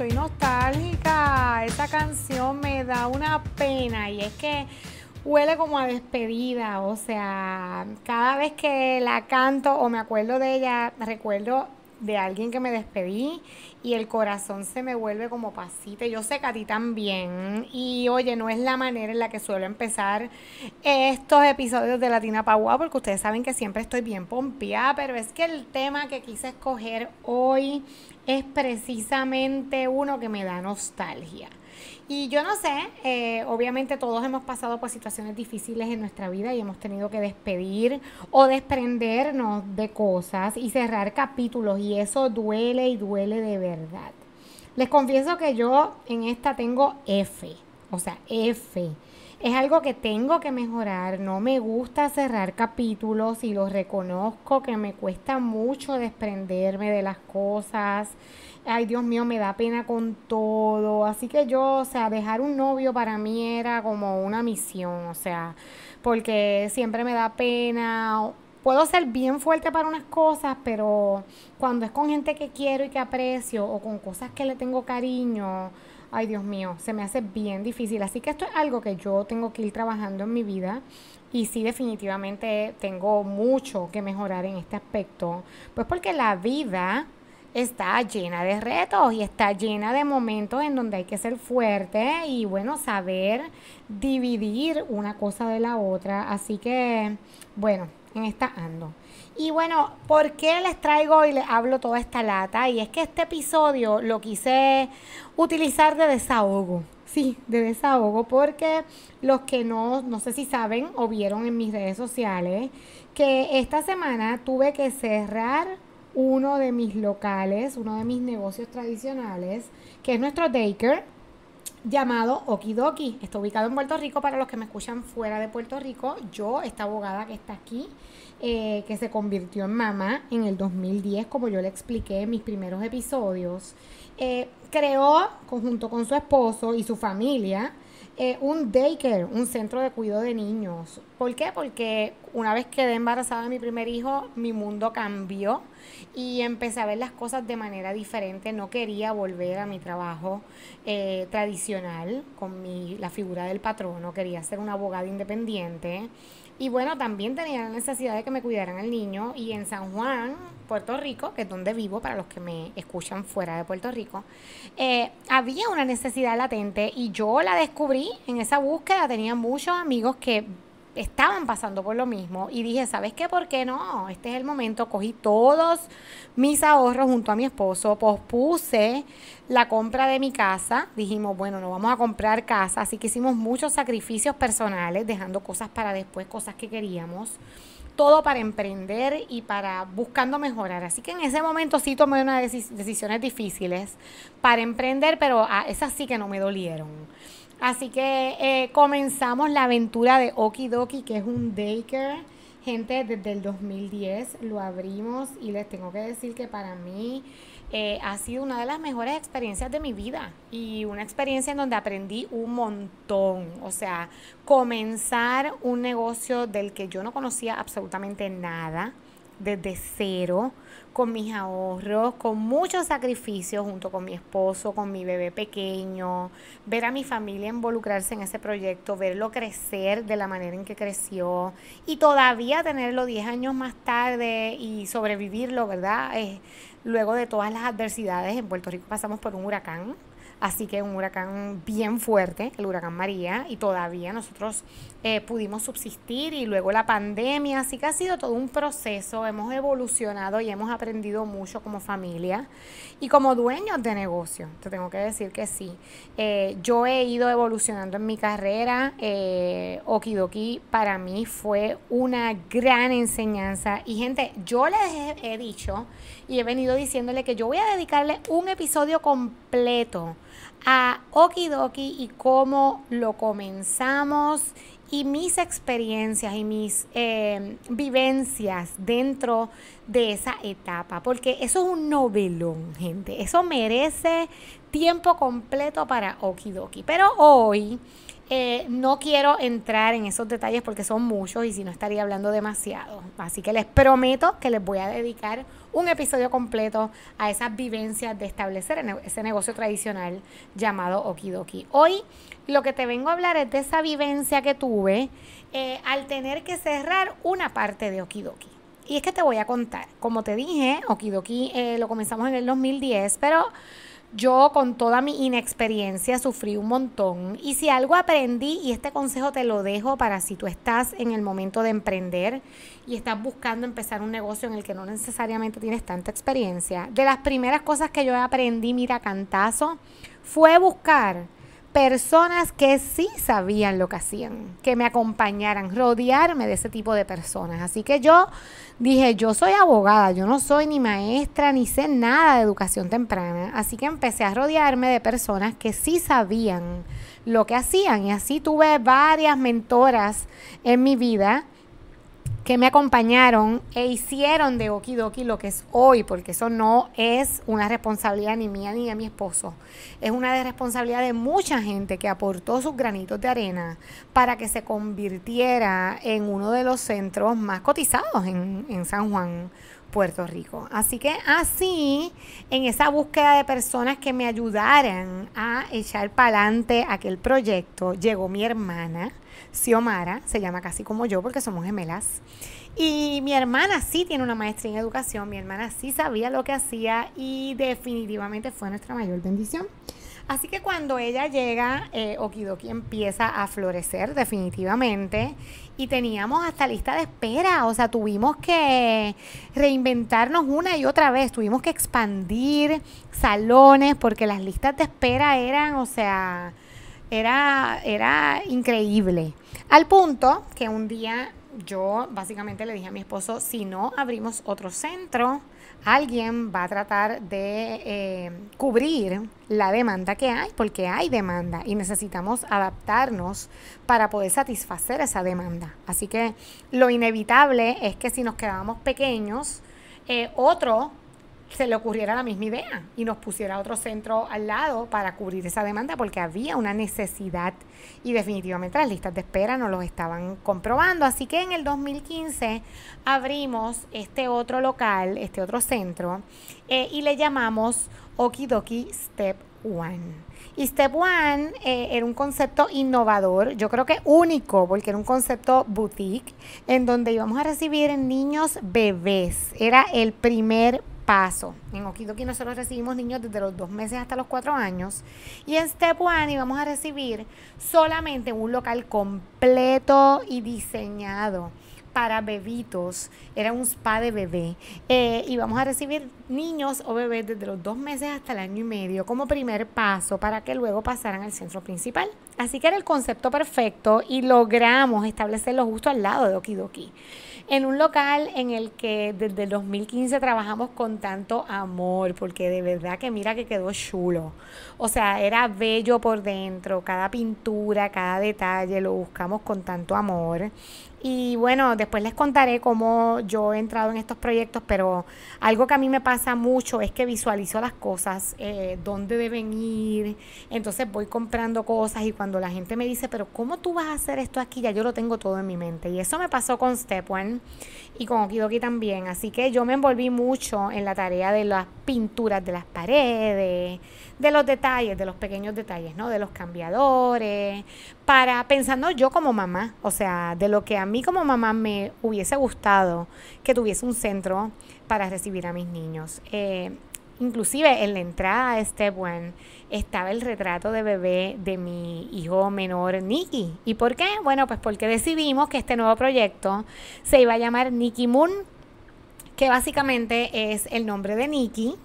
Soy nostálgica. esta canción me da una pena y es que huele como a despedida. O sea, cada vez que la canto o me acuerdo de ella, recuerdo de alguien que me despedí y el corazón se me vuelve como pasita. Yo sé que a ti también. Y oye, no es la manera en la que suelo empezar estos episodios de Latina Pagua, porque ustedes saben que siempre estoy bien pompeada, pero es que el tema que quise escoger hoy es precisamente uno que me da nostalgia. Y yo no sé, eh, obviamente todos hemos pasado por situaciones difíciles en nuestra vida y hemos tenido que despedir o desprendernos de cosas y cerrar capítulos y eso duele y duele de verdad. Les confieso que yo en esta tengo F, o sea, F es algo que tengo que mejorar. No me gusta cerrar capítulos y lo reconozco que me cuesta mucho desprenderme de las cosas. Ay, Dios mío, me da pena con todo. Así que yo, o sea, dejar un novio para mí era como una misión, o sea, porque siempre me da pena puedo ser bien fuerte para unas cosas, pero cuando es con gente que quiero y que aprecio o con cosas que le tengo cariño, ay Dios mío, se me hace bien difícil. Así que esto es algo que yo tengo que ir trabajando en mi vida y sí definitivamente tengo mucho que mejorar en este aspecto, pues porque la vida está llena de retos y está llena de momentos en donde hay que ser fuerte y bueno, saber dividir una cosa de la otra. Así que, bueno, en esta ando. Y bueno, ¿por qué les traigo y les hablo toda esta lata? Y es que este episodio lo quise utilizar de desahogo. Sí, de desahogo, porque los que no, no sé si saben o vieron en mis redes sociales, que esta semana tuve que cerrar uno de mis locales, uno de mis negocios tradicionales, que es nuestro Daker llamado Okidoki. Está ubicado en Puerto Rico para los que me escuchan fuera de Puerto Rico. Yo, esta abogada que está aquí, eh, que se convirtió en mamá en el 2010, como yo le expliqué en mis primeros episodios, eh, creó, junto con su esposo y su familia, eh, un daycare, un centro de cuidado de niños. ¿Por qué? Porque una vez quedé embarazada de mi primer hijo, mi mundo cambió y empecé a ver las cosas de manera diferente. No quería volver a mi trabajo eh, tradicional con mi, la figura del patrón, no quería ser una abogada independiente. Y bueno, también tenía la necesidad de que me cuidaran al niño. Y en San Juan, Puerto Rico, que es donde vivo, para los que me escuchan fuera de Puerto Rico, eh, había una necesidad latente y yo la descubrí en esa búsqueda. Tenía muchos amigos que estaban pasando por lo mismo y dije, ¿sabes qué? ¿Por qué no? Este es el momento. Cogí todos mis ahorros junto a mi esposo, pospuse la compra de mi casa. Dijimos, bueno, no vamos a comprar casa, así que hicimos muchos sacrificios personales, dejando cosas para después, cosas que queríamos todo para emprender y para buscando mejorar. Así que en ese momento sí tomé unas decisiones difíciles para emprender, pero esas sí que no me dolieron. Así que eh, comenzamos la aventura de Okidoki, que es un daycare. Gente, desde el 2010 lo abrimos y les tengo que decir que para mí eh, ha sido una de las mejores experiencias de mi vida y una experiencia en donde aprendí un montón. O sea, comenzar un negocio del que yo no conocía absolutamente nada desde cero, con mis ahorros, con muchos sacrificios junto con mi esposo, con mi bebé pequeño, ver a mi familia involucrarse en ese proyecto, verlo crecer de la manera en que creció y todavía tenerlo 10 años más tarde y sobrevivirlo, ¿verdad? Eh, luego de todas las adversidades, en Puerto Rico pasamos por un huracán Así que un huracán bien fuerte, el huracán María, y todavía nosotros eh, pudimos subsistir y luego la pandemia, así que ha sido todo un proceso, hemos evolucionado y hemos aprendido mucho como familia y como dueños de negocio, te tengo que decir que sí. Eh, yo he ido evolucionando en mi carrera, eh, Okidoki para mí fue una gran enseñanza y gente, yo les he dicho y he venido diciéndole que yo voy a dedicarle un episodio completo a Okidoki y cómo lo comenzamos y mis experiencias y mis em, vivencias dentro de esa etapa, porque eso es un novelón, gente, eso merece tiempo completo para Okidoki. Pero hoy eh, no quiero entrar en esos detalles porque son muchos y si no estaría hablando demasiado. Así que les prometo que les voy a dedicar un episodio completo a esas vivencias de establecer ese negocio tradicional llamado Okidoki. Hoy lo que te vengo a hablar es de esa vivencia que tuve eh, al tener que cerrar una parte de Okidoki. Y es que te voy a contar. Como te dije, Okidoki eh, lo comenzamos en el 2010, pero yo con toda mi inexperiencia sufrí un montón y si algo aprendí, y este consejo te lo dejo para si tú estás en el momento de emprender y estás buscando empezar un negocio en el que no necesariamente tienes tanta experiencia, de las primeras cosas que yo aprendí, mira, cantazo, fue buscar personas que sí sabían lo que hacían, que me acompañaran, rodearme de ese tipo de personas. Así que yo dije, yo soy abogada, yo no soy ni maestra, ni sé nada de educación temprana. Así que empecé a rodearme de personas que sí sabían lo que hacían. Y así tuve varias mentoras en mi vida que me acompañaron e hicieron de Okidoki lo que es hoy, porque eso no es una responsabilidad ni mía ni de mi esposo. Es una responsabilidad de mucha gente que aportó sus granitos de arena para que se convirtiera en uno de los centros más cotizados en, en San Juan Puerto Rico. Así que así, en esa búsqueda de personas que me ayudaran a echar para adelante aquel proyecto, llegó mi hermana, Xiomara, se llama casi como yo porque somos gemelas. Y mi hermana sí tiene una maestría en educación, mi hermana sí sabía lo que hacía y definitivamente fue nuestra mayor bendición. Así que cuando ella llega, eh, Okidoki empieza a florecer definitivamente y teníamos hasta lista de espera, o sea, tuvimos que reinventarnos una y otra vez, tuvimos que expandir salones porque las listas de espera eran, o sea, era, era increíble. Al punto que un día yo básicamente le dije a mi esposo, si no abrimos otro centro, alguien va a tratar de eh, cubrir la demanda que hay, porque hay demanda y necesitamos adaptarnos para poder satisfacer esa demanda. Así que lo inevitable es que si nos quedamos pequeños, eh, otro se le ocurriera la misma idea y nos pusiera otro centro al lado para cubrir esa demanda porque había una necesidad y definitivamente las listas de espera no los estaban comprobando. Así que en el 2015 abrimos este otro local, este otro centro eh, y le llamamos Okidoki Step One. Y Step One eh, era un concepto innovador, yo creo que único, porque era un concepto boutique, en donde íbamos a recibir niños bebés. Era el primer paso. En Okidoki nosotros recibimos niños desde los dos meses hasta los cuatro años. Y en Step One vamos a recibir solamente un local completo y diseñado para bebitos, era un spa de bebé. Eh, y vamos a recibir niños o bebés desde los dos meses hasta el año y medio como primer paso para que luego pasaran al centro principal. Así que era el concepto perfecto y logramos establecerlo justo al lado de Okidoki en un local en el que desde el 2015 trabajamos con tanto amor, porque de verdad que mira que quedó chulo. O sea, era bello por dentro, cada pintura, cada detalle, lo buscamos con tanto amor. Y bueno, después les contaré cómo yo he entrado en estos proyectos, pero algo que a mí me pasa mucho es que visualizo las cosas, eh, dónde deben ir, entonces voy comprando cosas y cuando la gente me dice, pero ¿cómo tú vas a hacer esto aquí? Ya yo lo tengo todo en mi mente. Y eso me pasó con Step One y con Okidoki también. Así que yo me envolví mucho en la tarea de las pinturas de las paredes, de los detalles, de los pequeños detalles, ¿no? De los cambiadores, para pensando yo como mamá, o sea, de lo que a mí como mamá me hubiese gustado que tuviese un centro para recibir a mis niños. Eh, inclusive en la entrada de Step One estaba el retrato de bebé de mi hijo menor Nicky. ¿Y por qué? Bueno, pues porque decidimos que este nuevo proyecto se iba a llamar Nicky Moon, que básicamente es el nombre de Nicky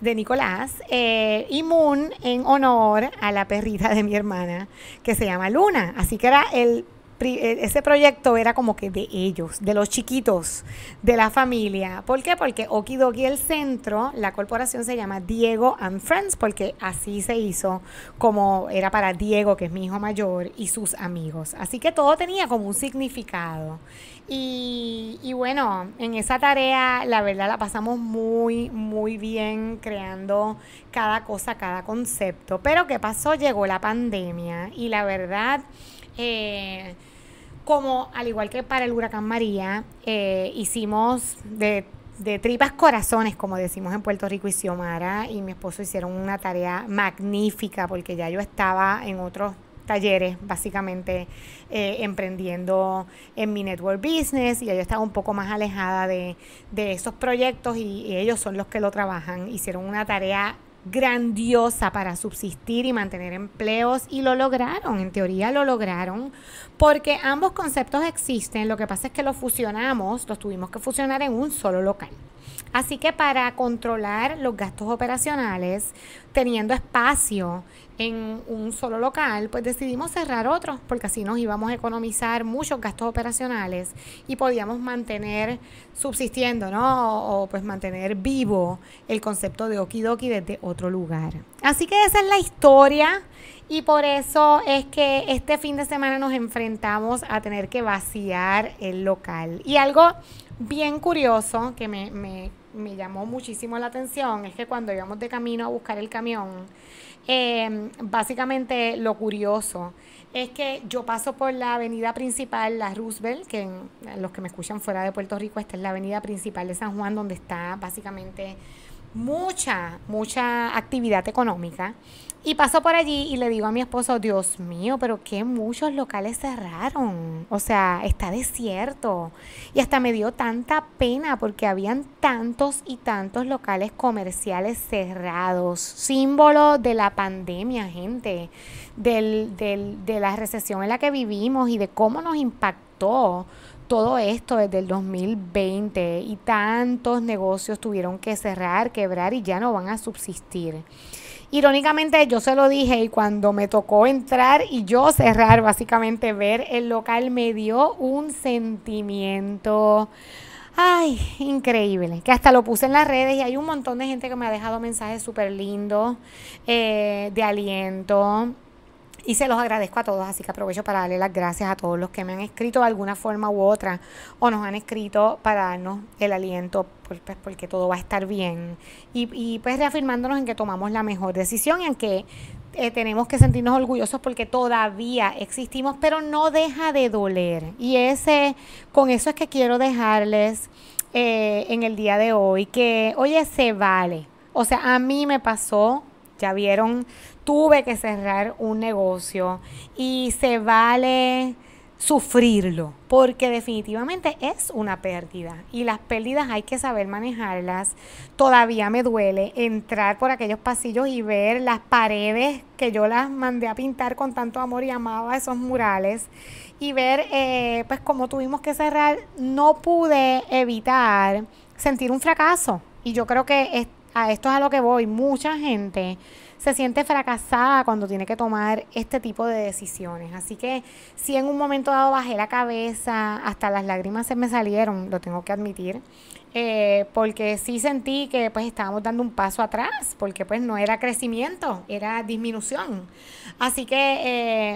de Nicolás eh, y Moon en honor a la perrita de mi hermana que se llama Luna. Así que era el eh, ese proyecto era como que de ellos, de los chiquitos, de la familia. ¿Por qué? Porque Okidoki el centro, la corporación se llama Diego and Friends, porque así se hizo como era para Diego, que es mi hijo mayor, y sus amigos. Así que todo tenía como un significado. Y, bueno, en esa tarea la verdad la pasamos muy, muy bien creando cada cosa, cada concepto. Pero ¿qué pasó? Llegó la pandemia y la verdad... Eh, como al igual que para el huracán María, eh, hicimos de, de, tripas corazones, como decimos en Puerto Rico, y Xiomara y mi esposo hicieron una tarea magnífica, porque ya yo estaba en otros talleres, básicamente eh, emprendiendo en mi network business, y yo estaba un poco más alejada de, esos proyectos, y, y ellos son los que lo trabajan. Hicieron una tarea grandiosa para subsistir y mantener empleos y lo lograron, en teoría lo lograron, porque ambos conceptos existen, lo que pasa es que los fusionamos, los tuvimos que fusionar en un solo local. Así que para controlar los gastos operacionales, teniendo espacio en un solo local, pues decidimos cerrar otro, porque así nos íbamos a economizar muchos gastos operacionales y podíamos mantener subsistiendo, ¿no? O, pues mantener vivo el concepto de okidoki desde otro lugar. Así que esa es la historia y por eso es que este fin de semana nos enfrentamos a tener que vaciar el local. Y algo bien curioso que me, me llamó muchísimo la atención es que cuando íbamos de camino a buscar el camión, Em, básicamente lo curioso es que yo paso por la avenida principal, la Roosevelt, que eh, los que me escuchan fuera de Puerto Rico, esta es la avenida principal de San Juan, donde está básicamente mucha, mucha actividad económica. Y paso por allí y le digo a mi esposo, Dios mío, pero qué muchos locales cerraron. O sea, está desierto. Y hasta me dio tanta pena porque habían tantos y tantos locales comerciales cerrados. Símbolo de la pandemia, gente. Del, del, de la recesión en la que vivimos y de cómo nos impactó todo esto desde el 2020. Y tantos negocios tuvieron que cerrar, quebrar y ya no van a subsistir. Irónicamente yo se lo dije y cuando me tocó entrar y yo cerrar, básicamente ver el local me dio un sentimiento. Ay, increíble. Que hasta lo puse en las redes y hay un montón de gente que me ha dejado mensajes súper lindos, eh, de aliento. Y se los agradezco a todos, así que aprovecho para darle las gracias a todos los que me han escrito de alguna forma u otra o nos han escrito para darnos el aliento pues, porque todo va a estar bien. Y, pues reafirmándonos en que tomamos la mejor decisión y en que eh, tenemos que sentirnos orgullosos porque todavía existimos, pero no deja de doler. Y ese, con eso es que quiero dejarles eh, en el día de hoy, que oye, se vale. O sea, a mí me pasó ya vieron, tuve que cerrar un negocio y se vale sufrirlo, porque definitivamente es una pérdida y las pérdidas hay que saber manejarlas. Todavía me duele entrar por aquellos pasillos y ver las paredes que yo las mandé a pintar con tanto amor y amaba esos murales y ver eh, pues como tuvimos que cerrar, no pude evitar sentir un fracaso y yo creo que a esto es a lo que voy, mucha gente se siente fracasada cuando tiene que tomar este tipo de decisiones. Así que si en un momento dado bajé la cabeza, hasta las lágrimas se me salieron, lo tengo que admitir, eh, porque sí sentí que pues estábamos dando un paso atrás, porque pues no era crecimiento, era disminución. Así que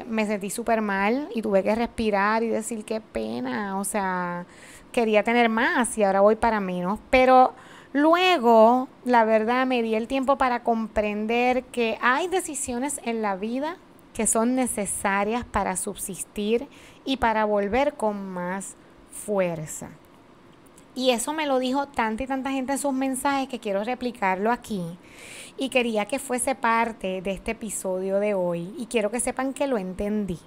eh, me sentí súper mal y tuve que respirar y decir qué pena, o sea, quería tener más y ahora voy para menos, pero Luego, la verdad, me di el tiempo para comprender que hay decisiones en la vida que son necesarias para subsistir y para volver con más fuerza. Y eso me lo dijo tanta y tanta gente en sus mensajes que quiero replicarlo aquí. Y quería que fuese parte de este episodio de hoy. Y quiero que sepan que lo entendí.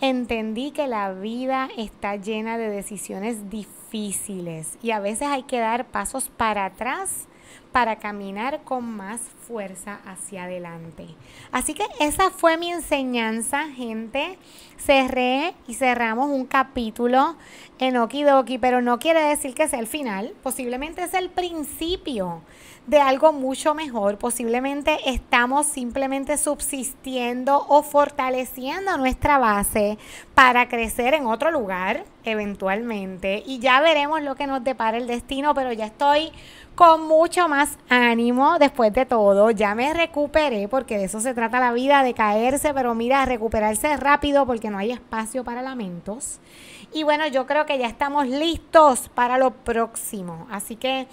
Entendí que la vida está llena de decisiones difíciles y a veces hay que dar pasos para atrás para caminar con más fuerza hacia adelante. Así que esa fue mi enseñanza, gente. Cerré y cerramos un capítulo en Okidoki, pero no quiere decir que sea el final, posiblemente es el principio de algo mucho mejor. Posiblemente estamos simplemente subsistiendo o fortaleciendo nuestra base para crecer en otro lugar eventualmente. Y ya veremos lo que nos depara el destino, pero ya estoy con mucho más ánimo después de todo. Ya me recuperé porque de eso se trata la vida, de caerse, pero mira, recuperarse rápido porque no hay espacio para lamentos. Y bueno, yo creo que ya estamos listos para lo próximo. Así que...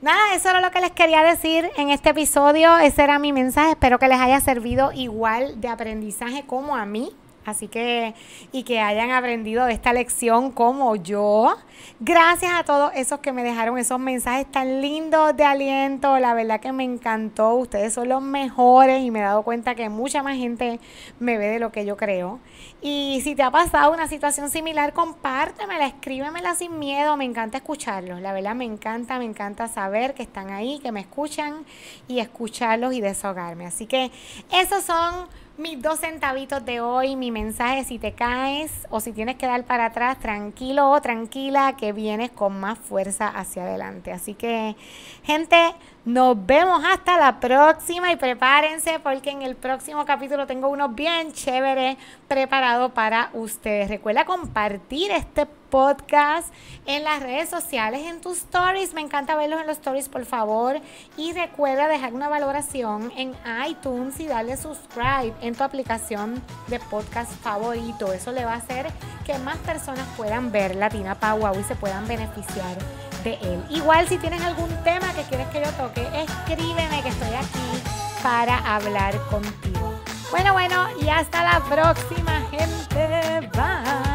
Nada, eso era lo que les quería decir en este episodio. Ese era mi mensaje. Espero que les haya servido igual de aprendizaje como a mí. Así que, y que hayan aprendido de esta lección como yo. Gracias a todos esos que me dejaron esos mensajes tan lindos de aliento. La verdad que me encantó. Ustedes son los mejores y me he dado cuenta que mucha más gente me ve de lo que yo creo. Y si te ha pasado una situación similar, compártemela, escríbemela sin miedo. Me encanta escucharlos. La verdad me encanta, me encanta saber que están ahí, que me escuchan y escucharlos y desahogarme. Así que esos son mis dos centavitos de hoy, mi mensaje, si te caes o si tienes que dar para atrás, tranquilo o tranquila, que vienes con más fuerza hacia adelante. Así que, gente, nos vemos hasta la próxima y prepárense porque en el próximo capítulo tengo uno bien chévere preparado para ustedes. Recuerda compartir este podcast en las redes sociales, en tus stories. Me encanta verlos en los stories, por favor. Y recuerda dejar una valoración en iTunes y darle subscribe en tu aplicación de podcast favorito. Eso le va a hacer que más personas puedan ver Latina Power y se puedan beneficiar de él. Igual si tienes algún tema que quieres que yo toque, escríbeme que estoy aquí para hablar contigo. Bueno, bueno, y hasta la próxima, gente. Bye.